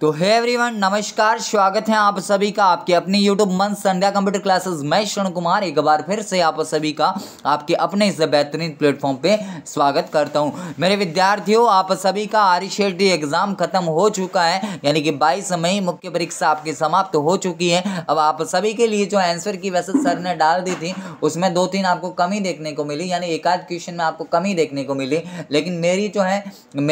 तो है एवरीवन नमस्कार स्वागत है आप सभी का आपके अपने यूट्यूब मंच संध्या कंप्यूटर क्लासेस मैं शरण कुमार एक बार फिर से आप सभी का आपके अपने इस बेहतरीन प्लेटफॉर्म पे स्वागत करता हूँ मेरे विद्यार्थियों आप सभी का आर शेड एग्ज़ाम ख़त्म हो चुका है यानी कि बाईस मई मुख्य परीक्षा आपकी समाप्त हो चुकी है अब आप सभी के लिए जो आंसर की वैसे सर ने डाल दी थी उसमें दो तीन आपको कमी देखने को मिली यानी एक आध क्वेश्चन में आपको कमी देखने को मिली लेकिन मेरी जो है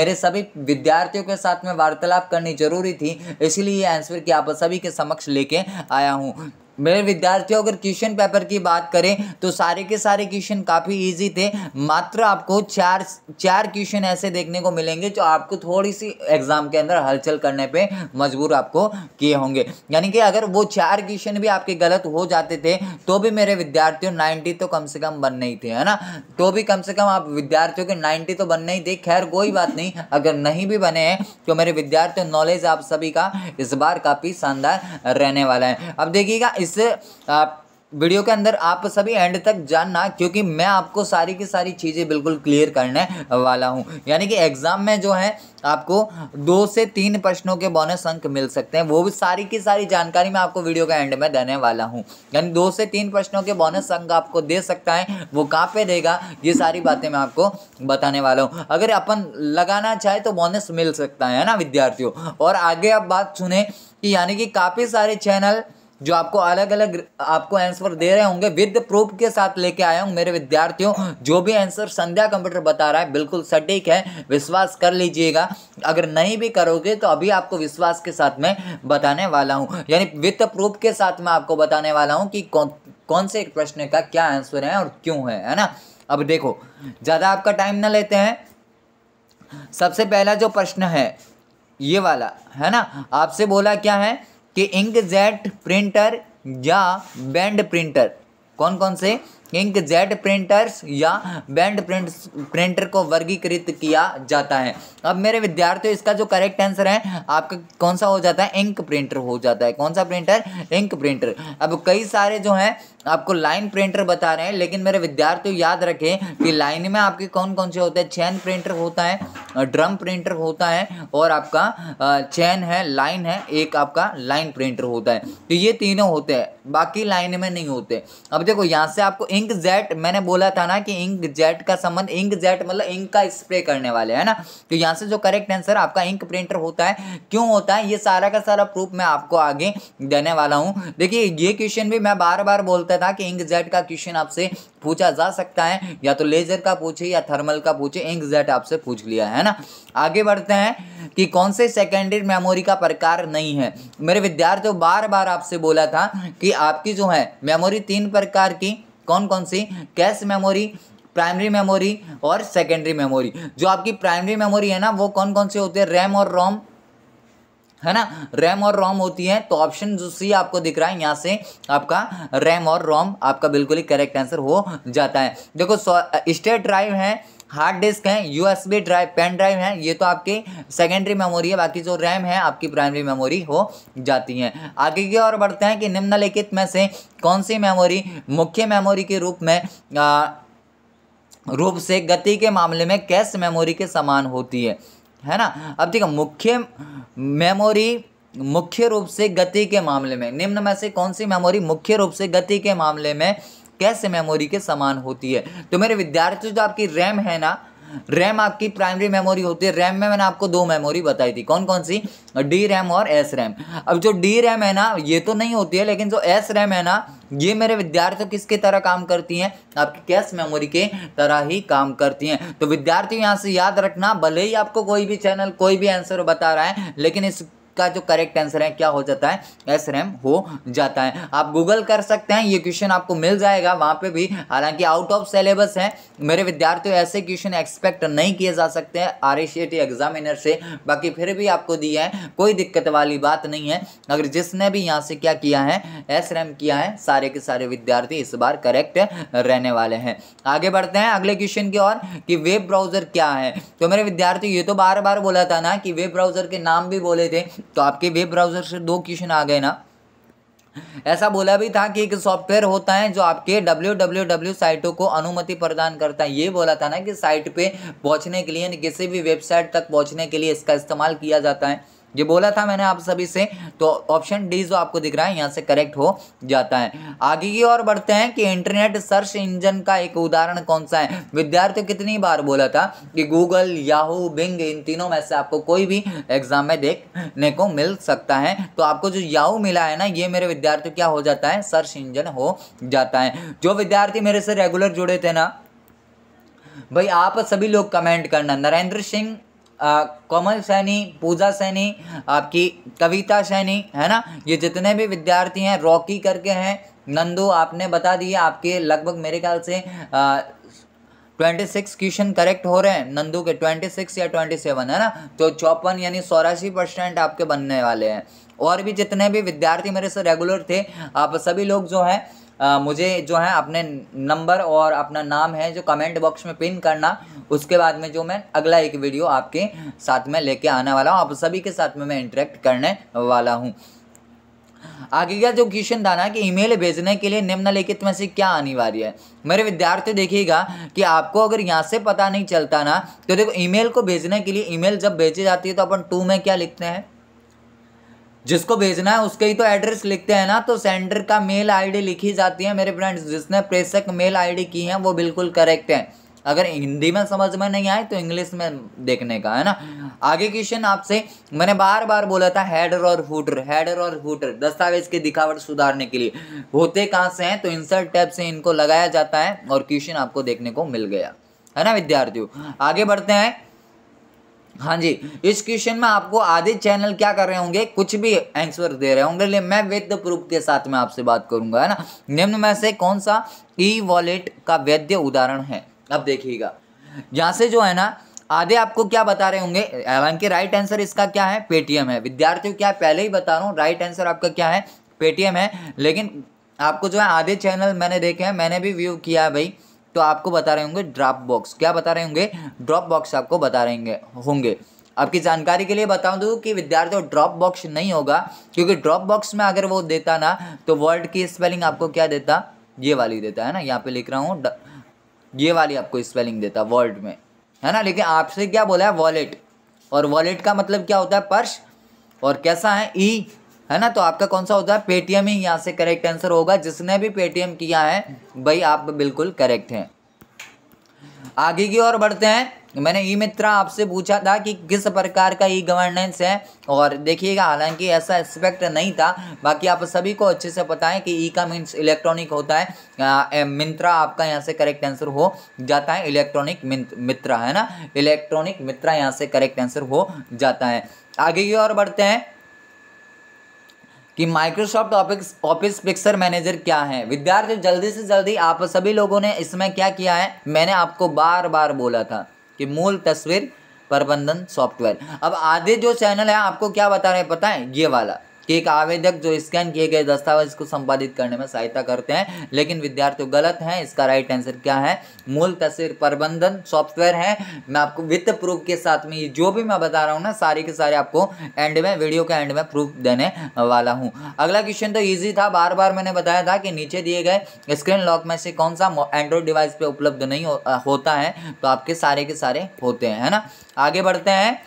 मेरे सभी विद्यार्थियों के साथ में वार्तालाप करनी जरूरी थी इसलिए आंसर की आप सभी के समक्ष लेके आया हूँ मेरे विद्यार्थियों अगर क्वेश्चन पेपर की बात करें तो सारे के सारे क्वेश्चन काफ़ी ईजी थे मात्र आपको चार चार क्वेश्चन ऐसे देखने को मिलेंगे जो आपको थोड़ी सी एग्ज़ाम के अंदर हलचल करने पे मजबूर आपको किए होंगे यानी कि अगर वो चार क्वेश्चन भी आपके गलत हो जाते थे तो भी मेरे विद्यार्थियों नाइन्टी तो कम से कम बनने ही थे है ना तो भी कम से कम आप विद्यार्थियों के नाइन्टी तो बन ही थे खैर कोई बात नहीं अगर नहीं भी बने हैं तो मेरे विद्यार्थियों नॉलेज आप सभी का इस बार काफ़ी शानदार रहने वाला है अब देखिएगा इस इस वीडियो के अंदर आप सभी एंड तक जानना क्योंकि मैं आपको सारी की सारी चीज़ें बिल्कुल क्लियर करने वाला हूं यानी कि एग्ज़ाम में जो है आपको दो से तीन प्रश्नों के बोनस अंक मिल सकते हैं वो भी सारी की सारी जानकारी मैं आपको वीडियो के एंड में देने वाला हूं यानी दो से तीन प्रश्नों के बोनस अंक आपको दे सकता है वो कहाँ पर देगा ये सारी बातें मैं आपको बताने वाला हूँ अगर अपन लगाना चाहे तो बोनस मिल सकता है ना विद्यार्थियों और आगे आप बात सुने कि यानी कि काफ़ी सारे चैनल जो आपको अलग अलग आपको आंसर दे रहे होंगे विद प्रूफ के साथ लेके आया हूँ मेरे विद्यार्थियों जो भी आंसर संध्या कंप्यूटर बता रहा है बिल्कुल सटीक है विश्वास कर लीजिएगा अगर नहीं भी करोगे तो अभी आपको विश्वास के साथ में बताने वाला हूँ यानी विद प्रूफ के साथ में आपको बताने वाला हूँ कि कौन कौन से प्रश्न का क्या आंसर है और क्यों है है ना अब देखो ज़्यादा आपका टाइम ना लेते हैं सबसे पहला जो प्रश्न है ये वाला है ना आपसे बोला क्या है कि इंकजेट प्रिंटर या बैंड प्रिंटर कौन कौन से इंक जेट प्रिंटर्स या बैंड प्रिंट प्रिंटर को वर्गीकृत किया जाता है अब मेरे विद्यार्थियों इसका जो करेक्ट आंसर है आपका कौन सा हो जाता है इंक प्रिंटर हो जाता है कौन सा प्रिंटर इंक प्रिंटर अब कई सारे जो हैं आपको लाइन प्रिंटर बता रहे हैं लेकिन मेरे विद्यार्थी याद रखें कि लाइन में आपके कौन कौन से होते हैं चैन प्रिंटर होता है ड्रम प्रिंटर होता है और आपका चैन है लाइन है एक आपका लाइन प्रिंटर होता है तो ये तीनों होते हैं बाकी लाइन में नहीं होते अब देखो यहाँ से आपको इंक जेट मैंने बोला था ना कि इंक जेट का संबंध इंक जेट मतलब इंक का स्प्रे करने वाले है ना तो यहाँ से जो करेक्ट आंसर आपका इंक प्रिंटर होता है क्यों होता है ये सारा का सारा प्रूफ मैं आपको आगे देने वाला हूँ देखिए ये क्वेश्चन भी मैं बार बार बोलता पूछा था कि इंक जेट का क्वेश्चन आपसे पूछा जा सकता है या तो लेजर का पूछे या थर्मल का पूछे इंक जेट आपसे पूछ लिया है ना आगे बढ़ते हैं कि कौन से सेकेंडरी मेमोरी का प्रकार नहीं है मेरे विद्यार्थियों बार बार आपसे बोला था कि आपकी जो है मेमोरी तीन प्रकार की कौन कौन सी कैश मेमोरी प्राइमरी मेमोरी और सेकेंडरी मेमोरी जो आपकी प्राइमरी मेमोरी है ना वो कौन कौन से होते हैं रैम और रोम है ना रैम और रोम होती है तो ऑप्शन जो सी आपको दिख रहा है यहाँ से आपका रैम और रोम आपका बिल्कुल ही करेक्ट आंसर हो जाता है देखो स्टेट ड्राइव है हार्ड डिस्क है यूएसबी ड्राइव पेन ड्राइव है ये तो आपके सेकेंडरी मेमोरी है बाकी जो रैम है आपकी प्राइमरी मेमोरी हो जाती है आगे की ओर बढ़ते हैं कि निम्नलिखित में से कौन सी मेमोरी मुख्य मेमोरी के रूप में आ, रूप से गति के मामले में कैश मेमोरी के समान होती है है ना अब देखो मुख्य मेमोरी मुख्य रूप से गति के मामले में निम्न में से कौन सी मेमोरी मुख्य रूप से गति के मामले में कैसे मेमोरी के समान होती है तो मेरे विद्यार्थी जो आपकी रैम है ना रैम आपकी प्राइमरी मेमोरी होती है रैम में मैंने आपको दो मेमोरी बताई थी कौन कौन सी डी रैम और एस रैम अब जो डी रैम है ना ये तो नहीं होती है लेकिन जो एस रैम है ना ये मेरे विद्यार्थी किसके तरह काम करती हैं आपकी कैश मेमोरी के तरह ही काम करती हैं तो विद्यार्थी यहाँ से याद रखना भले ही आपको कोई भी चैनल कोई भी आंसर बता रहा है लेकिन इस इसका जो करेक्ट आंसर है क्या हो जाता है एस रैम हो जाता है आप गूगल कर सकते हैं ये क्वेश्चन आपको मिल जाएगा वहाँ पे भी हालांकि आउट ऑफ सिलेबस है मेरे विद्यार्थियों ऐसे क्वेश्चन एक्सपेक्ट नहीं किए जा सकते हैं आर एग्जामिनर से बाकी फिर भी आपको दिया है कोई दिक्कत वाली बात नहीं है अगर जिसने भी यहाँ से क्या किया है एस रैम किया है सारे के सारे विद्यार्थी इस बार करेक्ट रहने वाले हैं आगे बढ़ते हैं अगले क्वेश्चन की ओर कि वेब ब्राउज़र क्या है तो मेरे विद्यार्थी ये तो बार बार बोला था ना कि वेब ब्राउज़र के नाम भी बोले थे तो आपके वेब ब्राउज़र से दो क्वेश्चन आ गए ना ऐसा बोला भी था कि एक सॉफ्टवेयर होता है जो आपके डब्ल्यू डब्ल्यू डब्ल्यू साइटों को अनुमति प्रदान करता है ये बोला था ना कि साइट पे पहुंचने के लिए किसी भी वेबसाइट तक पहुंचने के लिए इसका इस्तेमाल किया जाता है ये बोला था मैंने आप सभी से तो ऑप्शन डी जो आपको दिख रहा है यहाँ से करेक्ट हो जाता है आगे की ओर बढ़ते हैं कि इंटरनेट सर्च इंजन का एक उदाहरण कौन सा है विद्यार्थियों कितनी बार बोला था कि गूगल याहू बिंग इन तीनों में से आपको कोई भी एग्जाम में देखने को मिल सकता है तो आपको जो याहू मिला है ना ये मेरे विद्यार्थियों क्या हो जाता है सर्च इंजन हो जाता है जो विद्यार्थी मेरे से रेगुलर जुड़े थे ना भाई आप सभी लोग कमेंट करना नरेंद्र सिंह कमल सैनी पूजा सैनी आपकी कविता सैनी है ना ये जितने भी विद्यार्थी हैं रॉकी करके हैं नंदू आपने बता दिए आपके लगभग मेरे ख्याल से आ, ट्वेंटी सिक्स क्वेश्चन करेक्ट हो रहे हैं नंदू के ट्वेंटी सिक्स या ट्वेंटी सेवन है ना तो चौपन यानी चौरासी परसेंट आपके बनने वाले हैं और भी जितने भी विद्यार्थी मेरे से रेगुलर थे आप सभी लोग जो हैं आ, मुझे जो है अपने नंबर और अपना नाम है जो कमेंट बॉक्स में पिन करना उसके बाद में जो मैं अगला एक वीडियो आपके साथ में लेके आने वाला हूँ आप सभी के साथ में मैं इंटरेक्ट करने वाला हूँ आगे का जो क्वेश्चन था ना कि ईमेल भेजने के लिए निम्नलिखित में से क्या अनिवार्य है मेरे विद्यार्थी देखिएगा कि आपको अगर यहाँ से पता नहीं चलता ना तो देखो ईमेल को भेजने के लिए ईमेल जब भेजी जाती है तो अपन टू में क्या लिखते हैं जिसको भेजना है उसके ही तो एड्रेस लिखते हैं ना तो सेंडर का मेल आईडी लिखी जाती है मेरे फ्रेंड्स जिसने प्रेषक मेल आईडी की है वो बिल्कुल करेक्ट है अगर हिंदी में समझ में नहीं आए तो इंग्लिश में देखने का है ना आगे क्वेश्चन आपसे मैंने बार बार बोला था हेडर और फूटर हेडर और फूटर दस्तावेज की दिखावट सुधारने के लिए होते कहाँ से हैं तो इंसर्ट टैब से इनको लगाया जाता है और क्वेश्चन आपको देखने को मिल गया है ना विद्यार्थियों आगे बढ़ते हैं हाँ जी इस क्वेश्चन में आपको आधे चैनल क्या कर रहे होंगे कुछ भी आंसर दे रहे होंगे ले मैं वैध प्रूफ के साथ में आपसे बात करूंगा है ना निम्न में से कौन सा ई वॉलेट का वैध उदाहरण है अब देखिएगा यहाँ से जो है ना आधे आपको क्या बता रहे होंगे हालांकि राइट आंसर इसका क्या है पेटीएम है विद्यार्थियों क्या पहले ही बता रहा हूँ राइट आंसर आपका क्या है पेटीएम है लेकिन आपको जो है आधे चैनल मैंने देखे हैं मैंने भी व्यू किया है भाई तो आपको बता रहे होंगे ड्रॉप बॉक्स क्या बता रहे होंगे ड्रॉप बॉक्स आपको बता रहेंगे होंगे आपकी जानकारी के लिए बता दूँ तो कि विद्यार्थियों ड्रॉप बॉक्स नहीं होगा क्योंकि ड्रॉप बॉक्स में अगर वो देता ना तो वर्ड की स्पेलिंग आपको क्या देता ये वाली देता है ना यहाँ पे लिख रहा हूँ ये वाली आपको स्पेलिंग देता वर्ल्ड में है ना लेकिन आपसे क्या बोला है वॉलेट और वॉलेट का मतलब क्या होता है पर्स और कैसा है ई e। है ना तो आपका कौन सा होता है पेटीएम ही यहाँ से करेक्ट आंसर होगा जिसने भी पेटीएम किया है भाई आप बिल्कुल करेक्ट हैं आगे की ओर बढ़ते हैं मैंने ई मित्रा आपसे पूछा था कि किस प्रकार का ई गवर्नेंस है और देखिएगा हालांकि ऐसा एक्सपेक्ट नहीं था बाकी आप सभी को अच्छे से पता है कि ई e का मीन्स इलेक्ट्रॉनिक होता है आ, मिंत्रा आपका यहाँ से करेक्ट आंसर हो जाता है इलेक्ट्रॉनिक मित्रा है ना इलेक्ट्रॉनिक मित्रा यहाँ से करेक्ट आंसर हो जाता है आगे की ओर बढ़ते हैं कि Microsoft office office picture manager क्या है विद्यार्थी जल्दी से जल्दी आप सभी लोगों ने इसमें क्या किया है मैंने आपको बार बार बोला था कि मूल तस्वीर प्रबंधन सॉफ्टवेयर अब आधे जो चैनल है आपको क्या बता रहे हैं पता है ये वाला कि एक आवेदक जो स्कैन किए गए दस्तावेज को संपादित करने में सहायता करते हैं लेकिन विद्यार्थियों गलत हैं इसका राइट आंसर क्या है मूल तस्वीर प्रबंधन सॉफ्टवेयर है मैं आपको वित्त प्रूफ के साथ में जो भी मैं बता रहा हूँ ना सारे के सारे आपको एंड में वीडियो के एंड में प्रूफ देने वाला हूँ अगला क्वेश्चन तो ईजी था बार बार मैंने बताया था कि नीचे दिए गए स्क्रीन लॉक में से कौन सा एंड्रॉइड डिवाइस पर उपलब्ध नहीं होता है तो आपके सारे के सारे होते हैं है ना आगे बढ़ते हैं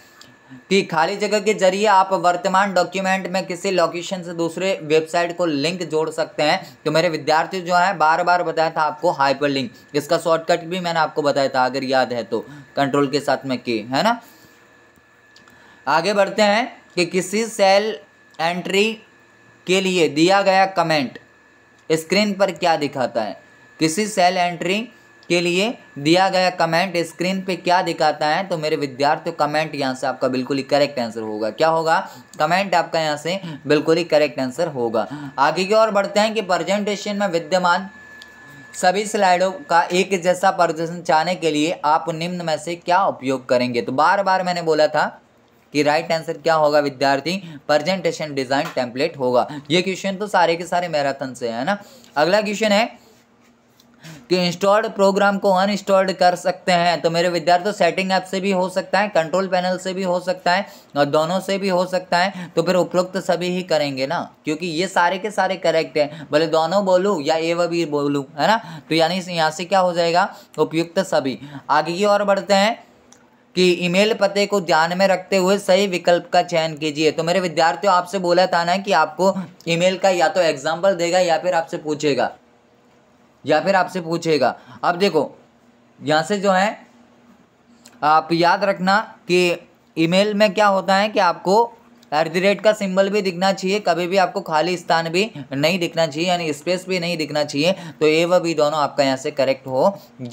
कि खाली जगह के जरिए आप वर्तमान डॉक्यूमेंट में किसी लोकेशन से दूसरे वेबसाइट को लिंक जोड़ सकते हैं तो मेरे विद्यार्थी जो हैं बार बार बताया था आपको हाइपर लिंक इसका शॉर्टकट भी मैंने आपको बताया था अगर याद है तो कंट्रोल के साथ में के है ना आगे बढ़ते हैं कि किसी सेल एंट्री के लिए दिया गया कमेंट स्क्रीन पर क्या दिखाता है किसी सेल एंट्री के लिए दिया गया कमेंट स्क्रीन पे क्या दिखाता है तो मेरे विद्यार्थियों कमेंट यहाँ से आपका बिल्कुल ही करेक्ट आंसर होगा क्या होगा कमेंट आपका यहाँ से बिल्कुल ही करेक्ट आंसर होगा आगे की ओर बढ़ते हैं कि प्रजेंटेशन में विद्यमान सभी स्लाइडों का एक जैसा प्रदर्शन चाहने के लिए आप निम्न में से क्या उपयोग करेंगे तो बार बार मैंने बोला था कि राइट आंसर क्या होगा विद्यार्थी प्रेजेंटेशन डिजाइन टेम्पलेट होगा ये क्वेश्चन तो सारे के सारे मैराथन से है ना अगला क्वेश्चन है कि इंस्टॉल्ड प्रोग्राम को अनइंस्टॉल्ड कर सकते हैं तो मेरे विद्यार्थियों सेटिंग ऐप से भी हो सकता है कंट्रोल पैनल से भी हो सकता है और दोनों से भी हो सकता है तो फिर उपयुक्त सभी ही करेंगे ना क्योंकि ये सारे के सारे करेक्ट हैं भले दोनों बोलूँ या ए वी बोलूँ है ना तो यानी यहाँ से क्या हो जाएगा उपयुक्त सभी आगे की ओर बढ़ते हैं कि ईमेल पते को ध्यान में रखते हुए सही विकल्प का चयन कीजिए तो मेरे विद्यार्थियों आपसे बोला था ना कि आपको ईमेल का या तो एग्जाम्पल देगा या फिर आपसे पूछेगा या फिर आपसे पूछेगा अब देखो यहाँ से जो है आप याद रखना कि ईमेल में क्या होता है कि आपको एट द रेट का सिंबल भी दिखना चाहिए कभी भी आपको खाली स्थान भी नहीं दिखना चाहिए यानी स्पेस भी नहीं दिखना चाहिए तो ए व बी दोनों आपका यहाँ से करेक्ट हो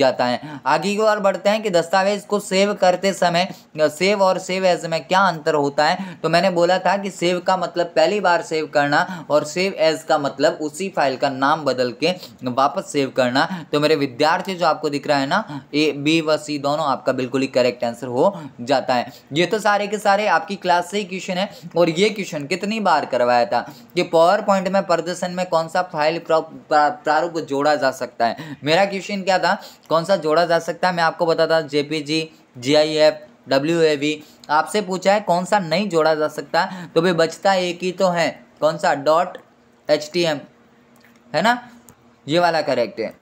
जाता है आगे की ओर बढ़ते हैं कि दस्तावेज को सेव करते समय सेव और सेव एज में क्या अंतर होता है तो मैंने बोला था कि सेव का मतलब पहली बार सेव करना और सेव एज का मतलब उसी फाइल का नाम बदल के वापस सेव करना तो मेरे विद्यार्थी जो आपको दिख रहा है ना ए बी व सी दोनों आपका बिल्कुल ही करेक्ट आंसर हो जाता है ये तो सारे के सारे आपकी क्लास से ही क्वेश्चन है और ये क्वेश्चन कितनी बार करवाया था कि पावर पॉइंट में प्रदर्शन में कौन सा फाइल प्रारूप जोड़ा जा सकता है मेरा क्वेश्चन क्या था कौन सा जोड़ा जा सकता है मैं आपको बताता हूँ JPG F W A V आपसे पूछा है कौन सा नहीं जोड़ा जा सकता तो भाई बचता एक ही तो है कौन सा डॉट एच टी एम है ना ये वाला करेक्ट है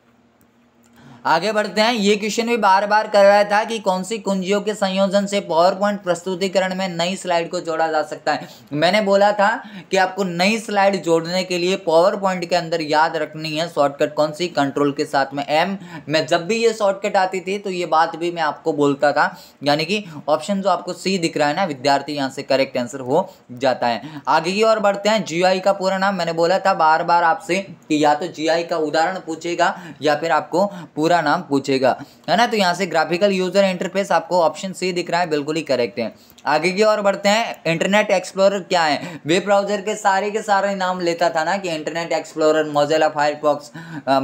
आगे बढ़ते हैं ये क्वेश्चन भी बार बार कर रहा था कि कौन सी कुंजियों के संयोजन से पावर पॉइंट प्रस्तुतिकरण में नई स्लाइड को जोड़ा जा सकता है मैंने बोला था कि आपको नई स्लाइड जोड़ने के लिए पावर पॉइंट के अंदर याद रखनी है शॉर्टकट कौन सी कंट्रोल के साथ में एम मैं जब भी ये शॉर्टकट आती थी तो ये बात भी मैं आपको बोलता था यानी कि ऑप्शन जो आपको सी दिख रहा है ना विद्यार्थी यहाँ से करेक्ट आंसर हो जाता है आगे की ओर बढ़ते हैं जी का पूरा नाम मैंने बोला था बार बार आपसे कि या तो जी का उदाहरण पूछेगा या फिर आपको पूरा पूरा नाम पूछेगा है ना तो यहाँ से ग्राफिकल यूजर इंटरफेस आपको ऑप्शन सी दिख रहा है बिल्कुल ही करेक्ट है आगे की ओर बढ़ते हैं इंटरनेट एक्सप्लोरर क्या है वेब ब्राउजर के सारे के सारे नाम लेता था ना कि Internet Explorer Mozilla Firefox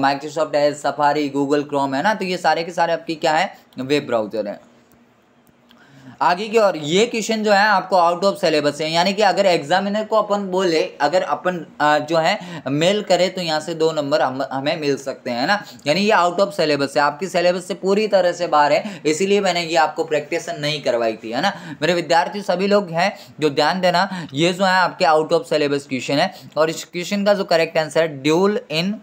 Microsoft Safari Google Chrome है ना तो ये सारे के सारे आपकी क्या है वेब ब्राउजर है आगे की और ये क्वेश्चन जो है आपको आउट ऑफ सिलेबस है यानी कि अगर एग्जामिनर को अपन बोले अगर अपन जो है मेल करें तो यहाँ से दो नंबर हम हमें मिल सकते हैं ना यानी ये आउट ऑफ सिलेबस है आपकी सिलेबस से पूरी तरह से बाहर है इसीलिए मैंने ये आपको प्रैक्टिस नहीं करवाई थी है ना मेरे विद्यार्थी सभी लोग हैं जो ध्यान देना ये जो है आपके आउट ऑफ सिलेबस क्वेश्चन है और इस क्वेश्चन का जो करेक्ट आंसर है dual in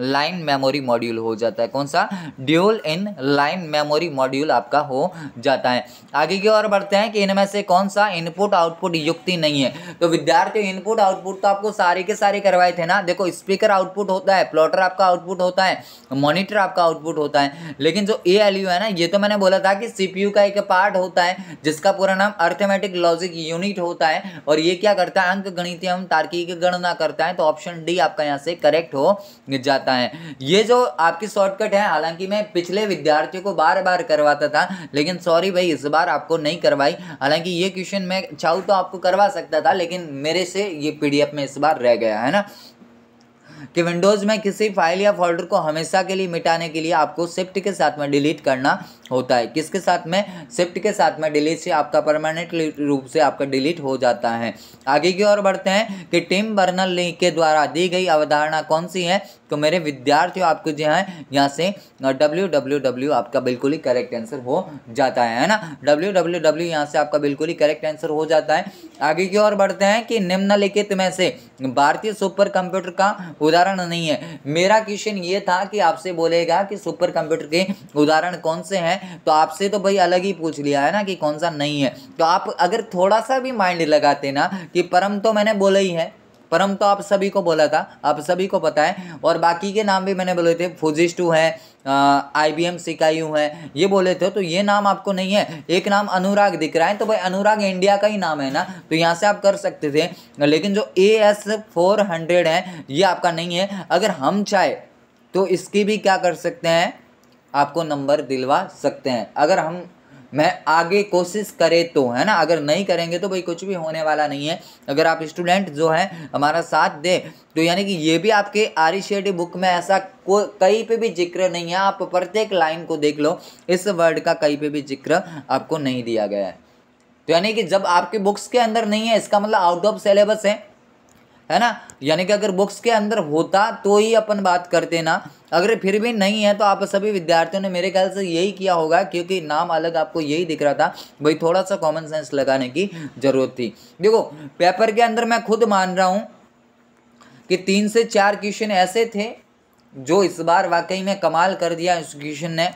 line memory module हो जाता है कौन सा dual in line memory module आपका हो जाता है आगे की ओर बढ़ते हैं कि इनमें से कौन सा इनपुट आउटपुट युक्ति नहीं है तो विद्यार्थी इनपुट आउटपुट तो आपको सारे के सारे करवाए थे ना देखो स्पीकर आउटपुट होता है प्लॉटर आपका आउटपुट होता है मॉनिटर आपका आउटपुट होता है लेकिन जो ए एल यू है ना ये तो मैंने बोला था कि सी का एक पार्ट होता है जिसका पूरा नाम अर्थमेटिक लॉजिक यूनिट होता है और ये क्या करता है अंक गणित एवं तार्किक गणना करता है तो ऑप्शन डी आपका यहाँ से करेक्ट हो जाता जाता है ये जो आपकी शॉर्टकट है हालांकि मैं पिछले विद्यार्थियों को बार बार करवाता था लेकिन सॉरी भाई इस बार आपको नहीं करवाई हालांकि ये क्वेश्चन मैं चाहूँ तो आपको करवा सकता था लेकिन मेरे से ये पी में इस बार रह गया है ना कि विंडोज़ में किसी फाइल या फोल्डर को हमेशा के लिए मिटाने के लिए आपको शिफ्ट के साथ में डिलीट करना होता है किसके साथ में शिफ्ट के साथ में डिलीट से आपका परमानेंट रूप से आपका डिलीट हो जाता है आगे की ओर बढ़ते हैं कि टीम लिंक के द्वारा दी गई अवधारणा कौन सी है तो मेरे विद्यार्थियों आपको जो है यहाँ से डब्ल्यू डब्ल्यू डब्ल्यू आपका बिल्कुल ही करेक्ट आंसर हो जाता है है ना डब्ल्यू डब्ल्यू डब्ल्यू यहाँ से आपका बिल्कुल ही करेक्ट आंसर हो जाता है आगे की ओर बढ़ते हैं कि निम्नलिखित में से भारतीय सुपर कंप्यूटर का उदाहरण नहीं है मेरा क्वेश्चन ये था कि आपसे बोलेगा कि सुपर कंप्यूटर के उदाहरण कौन से हैं तो आपसे तो भाई अलग ही पूछ लिया है ना कि कौन सा नहीं है तो आप अगर थोड़ा सा भी माइंड लगाते ना कि परम तो मैंने बोला ही है परम तो आप सभी को बोला था आप सभी को पता है और बाकी के नाम भी मैंने बोले थे फोजिस टू है आई बी एम सिकायू है ये बोले थे तो ये नाम आपको नहीं है एक नाम अनुराग दिख रहा है तो भाई अनुराग इंडिया का ही नाम है ना तो यहाँ से आप कर सकते थे लेकिन जो ए एस फोर हंड्रेड है ये आपका नहीं है अगर हम चाहे तो इसकी भी क्या कर सकते हैं आपको नंबर दिलवा सकते हैं अगर हम मैं आगे कोशिश करे तो है ना अगर नहीं करेंगे तो भाई कुछ भी होने वाला नहीं है अगर आप स्टूडेंट जो है हमारा साथ दें तो यानी कि ये भी आपके आर बुक में ऐसा को कहीं पे भी जिक्र नहीं है आप प्रत्येक लाइन को देख लो इस वर्ड का कहीं पे भी जिक्र आपको नहीं दिया गया है तो यानी कि जब आपके बुक्स के अंदर नहीं है इसका मतलब आउट ऑफ सिलेबस है है ना यानी कि अगर बुक्स के अंदर होता तो ही अपन बात करते ना अगर फिर भी नहीं है तो आप सभी विद्यार्थियों ने मेरे ख्याल से यही किया होगा क्योंकि नाम अलग आपको यही दिख रहा था भाई थोड़ा सा कॉमन सेंस लगाने की ज़रूरत थी देखो पेपर के अंदर मैं खुद मान रहा हूँ कि तीन से चार क्वेश्चन ऐसे थे जो इस बार वाकई में कमाल कर दिया क्वेश्चन ने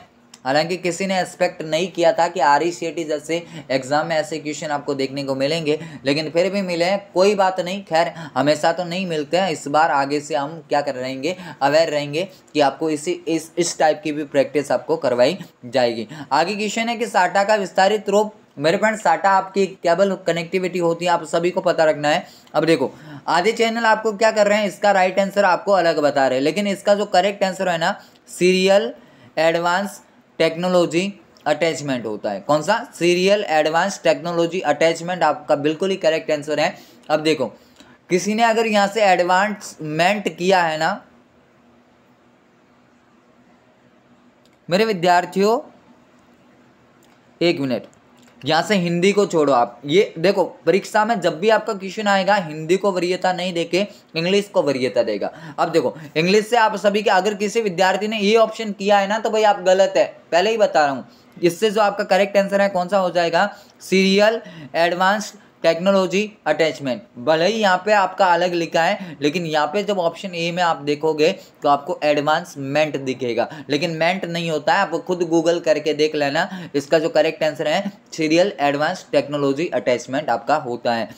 हालांकि किसी ने एक्सपेक्ट नहीं किया था कि आर e जैसे एग्जाम में ऐसे क्वेश्चन आपको देखने को मिलेंगे लेकिन फिर भी मिले हैं कोई बात नहीं खैर हमेशा तो नहीं मिलते हैं इस बार आगे से हम क्या कर रहेंगे अवेयर रहेंगे कि आपको इसी इस इस टाइप की भी प्रैक्टिस आपको करवाई जाएगी आगे क्वेश्चन है कि साटा का विस्तारित रूप मेरे फ्रेंड साटा आपकी केबल कनेक्टिविटी होती है आप सभी को पता रखना है अब देखो आधे चैनल आपको क्या कर रहे हैं इसका राइट आंसर आपको अलग बता रहे हैं लेकिन इसका जो करेक्ट आंसर है ना सीरियल एडवांस टेक्नोलॉजी अटैचमेंट होता है कौन सा सीरियल एडवांस टेक्नोलॉजी अटैचमेंट आपका बिल्कुल ही करेक्ट आंसर है अब देखो किसी ने अगर यहां से एडवांसमेंट किया है ना मेरे विद्यार्थियों एक मिनट यहाँ से हिंदी को छोड़ो आप ये देखो परीक्षा में जब भी आपका क्वेश्चन आएगा हिंदी को वरीयता नहीं देके इंग्लिश को वरीयता देगा अब देखो इंग्लिश से आप सभी के अगर किसी विद्यार्थी ने ये ऑप्शन किया है ना तो भाई आप गलत है पहले ही बता रहा हूँ इससे जो आपका करेक्ट आंसर है कौन सा हो जाएगा सीरियल एडवांस्ड टेक्नोलॉजी अटैचमेंट भले ही यहाँ पे आपका अलग लिखा है लेकिन यहाँ पे जब ऑप्शन ए में आप देखोगे तो आपको एडवांस मेंट दिखेगा लेकिन मेंट नहीं होता है आप खुद गूगल करके देख लेना इसका जो करेक्ट आंसर है सीरियल एडवांस टेक्नोलॉजी अटैचमेंट आपका होता है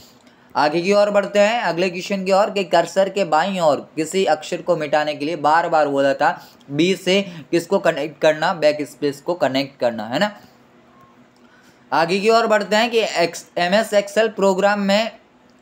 आगे की ओर बढ़ते हैं अगले क्वेश्चन की ओर कि कर्सर के बाई और किसी अक्षर को मिटाने के लिए बार बार बोला था बी से किसको कनेक्ट करना बैक स्पेस को कनेक्ट करना है ना आगे की ओर बढ़ते हैं कि X M S Excel program में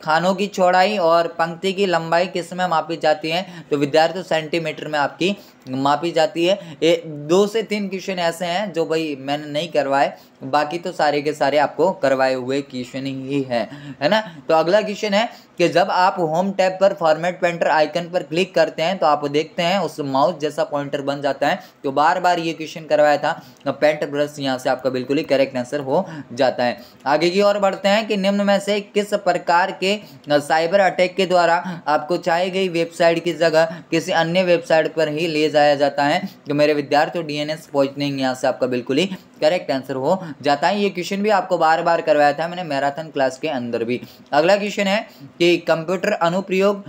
खानों की चौड़ाई और पंक्ति की लंबाई किस में मापी जाती है तो विद्यार्थी सेंटीमीटर में आपकी मापी जाती है ए, दो से तीन क्वेश्चन ऐसे हैं जो भाई मैंने नहीं करवाए बाकी तो सारे के सारे आपको करवाए हुए क्वेश्चन ही है है ना तो अगला क्वेश्चन है कि जब आप होम टैब पर फॉर्मेट पेंटर आइकन पर क्लिक करते हैं तो आप देखते हैं उस माउस जैसा पॉइंटर बन जाता है तो बार बार ये क्वेश्चन करवाया था पेंट तो ब्रश यहाँ से आपका बिल्कुल ही करेक्ट आंसर हो जाता है आगे की ओर बढ़ते हैं कि निम्न में से किस प्रकार के साइबर अटैक के द्वारा आपको चाहे गई वेबसाइट की जगह किसी अन्य वेबसाइट पर ही ले जाया जाता है तो मेरे विद्यार्थियों डी एन एस यहाँ से आपका बिल्कुल ही करेक्ट आंसर हो जाता है ये क्वेश्चन भी आपको बार बार करवाया था मैंने मैराथन क्लास के अंदर भी अगला क्वेश्चन है कि कंप्यूटर अनुप्रयोग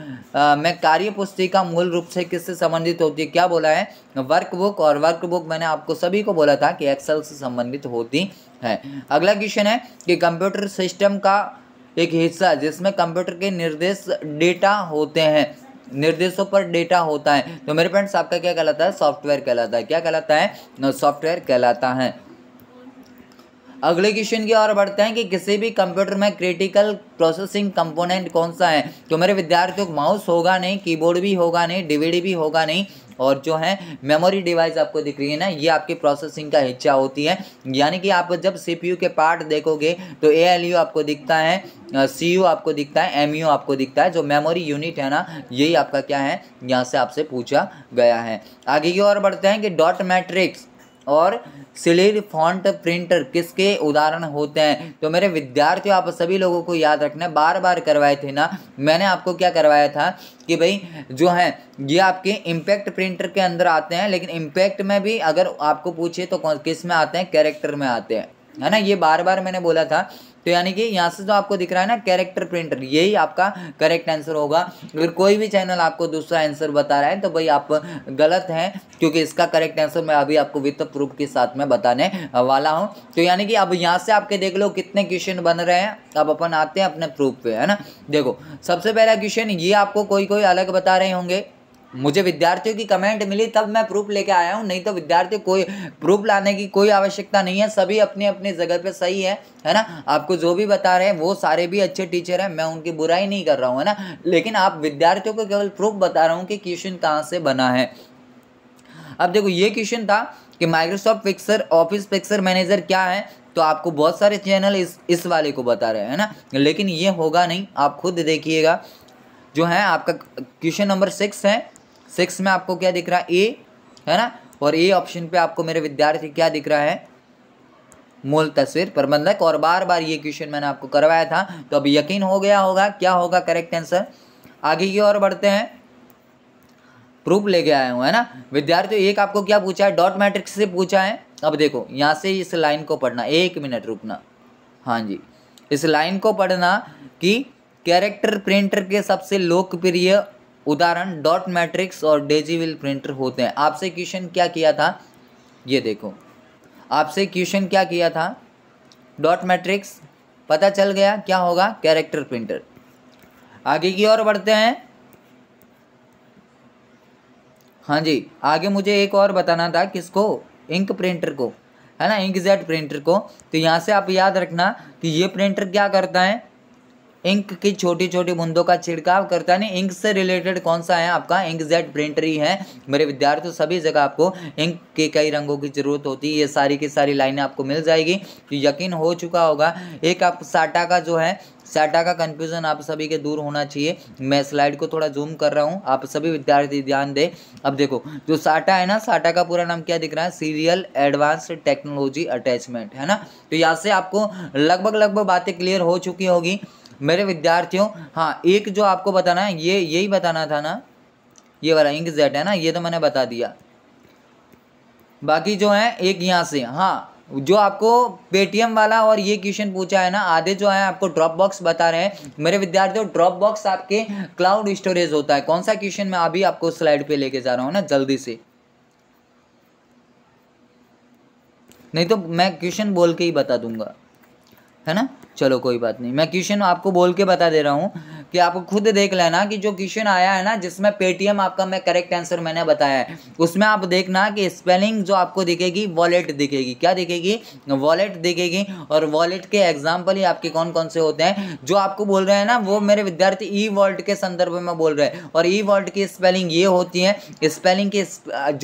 में कार्य पुस्तिका मूल रूप से किससे संबंधित होती है क्या बोला है वर्कबुक और वर्कबुक मैंने आपको सभी को बोला था कि एक्सल से संबंधित होती है अगला क्वेश्चन है कि कंप्यूटर सिस्टम का एक हिस्सा जिसमें कंप्यूटर के निर्देश डेटा होते हैं निर्देशों पर डेटा होता है तो मेरे फ्रेंड्स आपका क्या कहलाता है सॉफ्टवेयर कहलाता है क्या कहलाता है सॉफ्टवेयर कहलाता है अगले क्वेश्चन की ओर बढ़ते हैं कि किसी भी कंप्यूटर में क्रिटिकल प्रोसेसिंग कंपोनेंट कौन सा है तो मेरे विद्यार्थियों को माउस होगा नहीं कीबोर्ड भी होगा नहीं डीवीडी भी होगा नहीं और जो है मेमोरी डिवाइस आपको दिख रही है ना ये आपकी प्रोसेसिंग का हिस्सा होती है यानी कि आप जब सीपीयू के पार्ट देखोगे तो ए आपको दिखता है सी आपको दिखता है एम आपको दिखता है जो मेमोरी यूनिट है ना यही आपका क्या है यहाँ से आपसे पूछा गया है आगे की ओर बढ़ते हैं कि डॉट मैट्रिक्स और सिलिर फॉन्ट प्रिंटर किसके उदाहरण होते हैं तो मेरे विद्यार्थियों आप सभी लोगों को याद रखना बार बार करवाए थे ना मैंने आपको क्या करवाया था कि भाई जो है ये आपके इम्पैक्ट प्रिंटर के अंदर आते हैं लेकिन इम्पैक्ट में भी अगर आपको पूछे तो किस में आते हैं कैरेक्टर में आते हैं है ना ये बार बार मैंने बोला था तो यानी कि यहाँ से जो आपको दिख रहा है ना कैरेक्टर प्रिंटर यही आपका करेक्ट आंसर होगा अगर कोई भी चैनल आपको दूसरा आंसर बता रहा है तो भाई आप गलत हैं क्योंकि इसका करेक्ट आंसर मैं अभी आपको विथ प्रूफ के साथ में बताने वाला हूँ तो यानी कि अब यहाँ से आपके देख लो कितने क्वेश्चन बन रहे हैं अब अपन आते हैं अपने प्रूफ पे है ना देखो सबसे पहला क्वेश्चन ये आपको कोई कोई अलग बता रहे होंगे मुझे विद्यार्थियों की कमेंट मिली तब मैं प्रूफ लेके आया हूँ नहीं तो विद्यार्थी कोई प्रूफ लाने की कोई आवश्यकता नहीं है सभी अपने अपने जगह पे सही है है ना आपको जो भी बता रहे हैं वो सारे भी अच्छे टीचर हैं मैं उनकी बुराई नहीं कर रहा हूँ है ना लेकिन आप विद्यार्थियों को केवल प्रूफ बता रहा हूँ कि क्वेश्चन कहाँ से बना है अब देखो ये क्वेश्चन था कि Microsoft picture office picture manager क्या है तो आपको बहुत सारे चैनल इस इस वाले को बता रहे हैं ना लेकिन ये होगा नहीं आप खुद देखिएगा जो है आपका क्वेश्चन नंबर सिक्स है सिक्स में आपको क्या दिख रहा है ए है ना और ए ऑप्शन पे आपको मेरे विद्यार्थी क्या दिख रहा है मूल तस्वीर प्रबंधक और बार बार ये क्वेश्चन मैंने आपको करवाया था तो अब यकीन हो गया होगा क्या होगा करेक्ट आंसर आगे की ओर बढ़ते हैं प्रूफ लेके आया हूँ है ना विद्यार्थियों एक आपको क्या पूछा है डॉट मैट्रिक्स से पूछा है अब देखो यहाँ से इस लाइन को पढ़ना एक मिनट रुकना हाँ जी इस लाइन को पढ़ना कि कैरेक्टर प्रिंटर के सबसे लोकप्रिय उदाहरण डॉट मैट्रिक्स और डेजीविल प्रिंटर होते हैं आपसे क्वेश्चन क्या किया था ये देखो आपसे क्वेश्चन क्या किया था डॉट मैट्रिक्स पता चल गया क्या होगा कैरेक्टर प्रिंटर आगे की ओर बढ़ते हैं हाँ जी आगे मुझे एक और बताना था किसको इंक प्रिंटर को है ना इंक जेड प्रिंटर को तो यहाँ से आप याद रखना कि ये प्रिंटर क्या करता है इंक की छोटी छोटी बूंदों का छिड़काव करता है इंक से रिलेटेड कौन सा है आपका इंक जेट प्रिंटरी है मेरे विद्यार्थियों सभी जगह आपको इंक के कई रंगों की जरूरत होती है ये सारी की सारी लाइनें आपको मिल जाएगी तो यकीन हो चुका होगा एक आप साटा का जो है साटा का कंफ्यूजन आप सभी के दूर होना चाहिए मैं स्लाइड को थोड़ा जूम कर रहा हूँ आप सभी विद्यार्थी ध्यान दें अब देखो जो साटा है ना साटा का पूरा नाम क्या दिख रहा है सीरियल एडवांस टेक्नोलॉजी अटैचमेंट है ना तो यहाँ से आपको लगभग लगभग बातें क्लियर हो चुकी होगी मेरे विद्यार्थियों हाँ एक जो आपको बताना है ये यही बताना था ना ये वाला इंक जेट है ना ये तो मैंने बता दिया बाकी जो है एक यहाँ से हाँ जो आपको पेटीएम वाला और ये क्वेश्चन पूछा है ना आधे जो है आपको ड्रॉप बॉक्स बता रहे हैं मेरे विद्यार्थियों ड्रॉप बॉक्स आपके क्लाउड स्टोरेज होता है कौन सा क्वेश्चन मैं अभी आपको स्लाइड पे लेके जा रहा हूँ ना जल्दी से नहीं तो मैं क्वेश्चन बोल के ही बता दूंगा है ना चलो कोई बात नहीं मैं क्वेश्चन आपको बोल के बता दे रहा हूँ कि आपको खुद देख लेना कि जो क्वेश्चन आया है ना जिसमें पेटीएम आपका मैं करेक्ट आंसर मैंने बताया है उसमें आप देखना कि स्पेलिंग जो आपको दिखेगी वॉलेट दिखेगी क्या दिखेगी वॉलेट दिखेगी और वॉलेट के एग्जाम्पल ही आपके कौन कौन से होते हैं जो आपको बोल रहे हैं ना वो मेरे विद्यार्थी ई वॉल्ट के संदर्भ में बोल रहे हैं और ई वॉल्ट की स्पेलिंग ये होती है स्पेलिंग की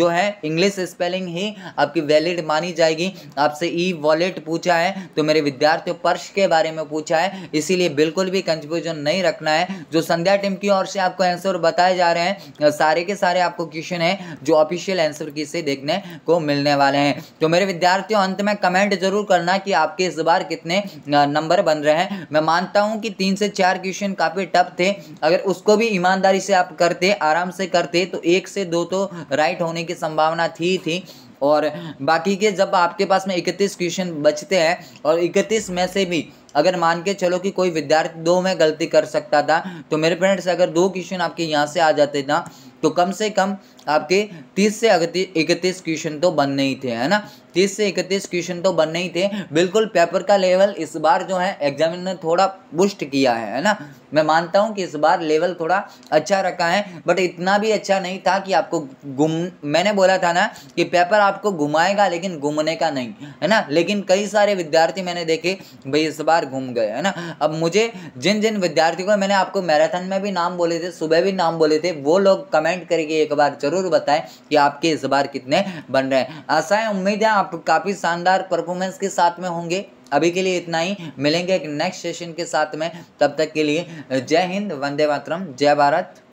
जो है इंग्लिश स्पेलिंग ही आपकी वैलिड मानी जाएगी आपसे ई वॉलेट पूछा है तो मेरे विद्यार्थियों पर हर्ष के बारे में पूछा है इसीलिए बिल्कुल भी कंफ्यूजन नहीं रखना है जो संध्या टीम की ओर से आपको आंसर बताए जा रहे हैं सारे के सारे आपको क्वेश्चन है जो ऑफिशियल आंसर की से देखने को मिलने वाले हैं तो मेरे विद्यार्थियों अंत में कमेंट जरूर करना कि आपके इस बार कितने नंबर बन रहे हैं मैं मानता हूँ कि तीन से चार क्वेश्चन काफ़ी टफ थे अगर उसको भी ईमानदारी से आप करते आराम से करते तो एक से दो तो राइट होने की संभावना थी थी और बाकी के जब आपके पास में इकतीस क्वेश्चन बचते हैं और इकतीस में से भी अगर मान के चलो कि कोई विद्यार्थी दो में गलती कर सकता था तो मेरे फ्रेंड्स अगर दो क्वेश्चन आपके यहाँ से आ जाते ना तो कम से कम आपके 30 से इकतीस क्वेश्चन तो बनने ही थे है ना 30 से इकतीस क्वेश्चन तो बनने ही थे बिल्कुल पेपर का लेवल इस बार जो है एग्जामिनर ने थोड़ा बुस्ट किया है है ना मैं मानता हूँ कि इस बार लेवल थोड़ा अच्छा रखा है बट इतना भी अच्छा नहीं था कि आपको गुम मैंने बोला था ना कि पेपर आपको घुमाएगा लेकिन घूमने का नहीं है ना लेकिन कई सारे विद्यार्थी मैंने देखे भाई इस बार घूम गए है ना अब मुझे जिन जिन विद्यार्थियों को मैंने आपको मैराथन में भी नाम बोले थे सुबह भी नाम बोले थे वो लोग कमेंट करके एक बार ज़रूर बताएं कि आपके इस बार कितने बन रहे हैं है उम्मीद है आप काफ़ी शानदार परफॉर्मेंस के साथ में होंगे अभी के लिए इतना ही मिलेंगे एक नेक्स्ट सेशन के साथ में तब तक के लिए जय हिंद वंदे मातरम जय भारत